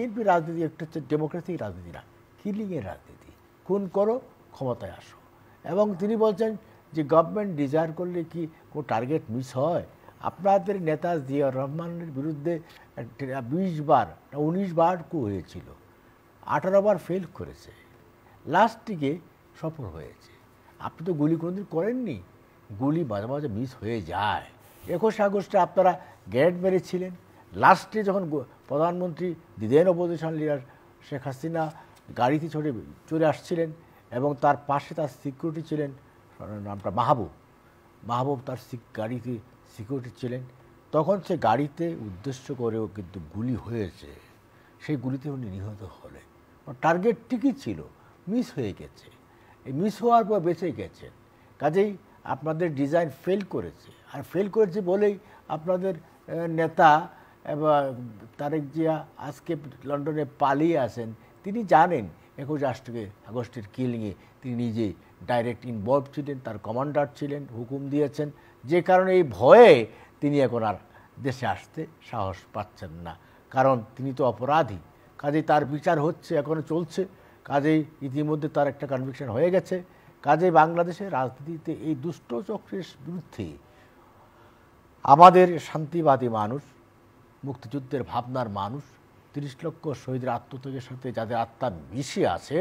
BNP রাজনীতি একটা হচ্ছে ডেমোক্রেসিক রাজনীতি না কিলিংয়ের রাজনীতি খুন করো ক্ষমতায় আসো এবং তিনি বলছেন যে গভর্নমেন্ট ডিজায়ার করলে কি কোনো টার্গেট মিস হয় আপনাদের নেতা জিয়া রহমানের বিরুদ্ধে বিশ বার উনিশ বার কু হয়েছিল আঠারো বার ফেল করেছে লাস্টটিকে সফল হয়েছে আপনি তো গুলি কোনোদিন করেননি গুলি মাঝে মাঝে মিস হয়ে যায় একুশ আগস্টে আপনারা গ্যারেট মেরেছিলেন লাস্টে যখন প্রধানমন্ত্রী দিদেন অপোজিশন লিডার শেখ হাসিনা গাড়িতে চড়ে চলে আসছিলেন এবং তার পাশে তার সিকিউরিটি ছিলেন নামটা মাহবুব মাহবুব তার গাড়িতে সিকিউরিটি ছিলেন তখন সে গাড়িতে উদ্দেশ্য করেও কিন্তু গুলি হয়েছে সেই গুলিতে উনি নিহত হলেন টার্গেট ঠিকই ছিল মিস হয়ে গেছে এই মিস হওয়ার পর বেঁচে গেছেন কাজেই আপনাদের ডিজাইন ফেল করেছে আর ফেল করেছে বলেই আপনাদের নেতা এবার তারেক জিয়া আজকে লন্ডনে পালিয়ে আসেন তিনি জানেন একুশ আষ্টকে আগস্টের কিলিংয়ে তিনি নিজে ডাইরেক্ট ইনভলভ ছিলেন তার কমান্ডার ছিলেন হুকুম দিয়েছেন যে কারণে এই ভয়ে তিনি এখন আর দেশে আসতে সাহস পাচ্ছেন না কারণ তিনি তো অপরাধী কাজেই তার বিচার হচ্ছে এখনও চলছে কাজেই ইতিমধ্যে তার একটা কনভিকশন হয়ে গেছে কাজে বাংলাদেশের রাজনীতিতে এই দুষ্ট চক্রের বিরুদ্ধে আমাদের শান্তিবাদী মানুষ মুক্তিযুদ্ধের ভাবনার মানুষ তিরিশ লক্ষ শহীদের আত্মত্যাগের সাথে যাদের আত্মা মিশে আছে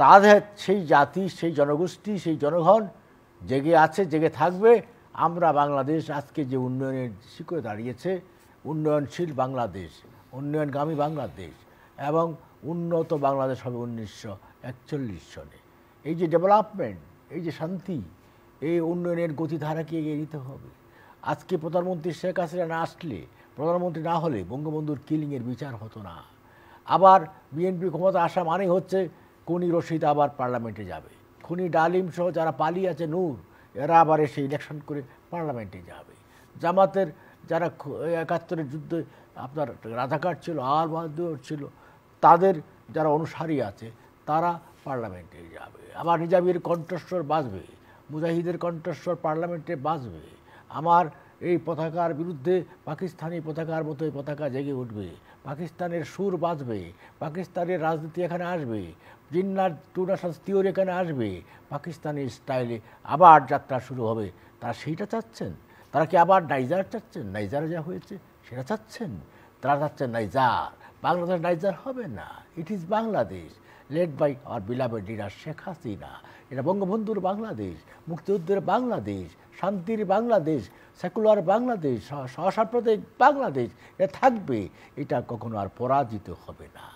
তাদের সেই জাতি সেই জনগোষ্ঠী সেই জনগণ জেগে আছে জেগে থাকবে আমরা বাংলাদেশ আজকে যে উন্নয়নের শিকড়ে দাঁড়িয়েছে উন্নয়নশীল বাংলাদেশ উন্নয়নগামী বাংলাদেশ এবং উন্নত বাংলাদেশ হবে উনিশশো একচল্লিশ সনে এই যে ডেভেলপমেন্ট এই যে শান্তি এই উন্নয়নের গতিধারাকে এগিয়ে নিতে হবে আজকে প্রধানমন্ত্রী শেখ হাসিনা না আসলে প্রধানমন্ত্রী না হলে বঙ্গবন্ধুর কিলিংয়ের বিচার হতো না আবার বিএনপি ক্ষমতা আসা মানেই হচ্ছে কোনি রশিদ আবার পার্লামেন্টে যাবে খুনি ডালিম সহ যারা পালিয়ে আছে নূর এরা আবার এসে ইলেকশন করে পার্লামেন্টে যাবে জামাতের যারা একাত্তরের যুদ্ধে আপনার রাধাকার ছিল আর বাহাদুর ছিল তাদের যারা অনুসারী আছে তারা পার্লামেন্টে যাবে আবার নিজামীর কণ্ঠস্বর বাঁচবে মুজাহিদের কণ্ঠস্বর পার্লামেন্টে বাঁচবে আমার এই পতাকার বিরুদ্ধে পাকিস্তানি পতাকার মতো এই পতাকা জেগে উঠবে পাকিস্তানের সুর বাঁচবে পাকিস্তানের রাজনীতি এখানে আসবে জিন্নার টু ন্যাশনস থিওরি এখানে আসবে পাকিস্তানি স্টাইলে আবার যাত্রা শুরু হবে তারা সেইটা চাচ্ছেন তারা কি আবার নাইজার চাচ্ছেন নাইজারে যা হয়েছে সেটা চাচ্ছেন তারা চাচ্ছেন নাইজার বাংলাদেশ নাইজার হবে না it is Bangladesh led by আর বিলাবের ডিডার শেখ হাসিনা এটা বঙ্গবন্ধুর বাংলাদেশ মুক্তিযুদ্ধের বাংলাদেশ শান্তির বাংলাদেশ সেকুলার বাংলাদেশ সসাম্প্রদায়িক বাংলাদেশ এটা থাকবে এটা কখনো আর পরাজিত হবে না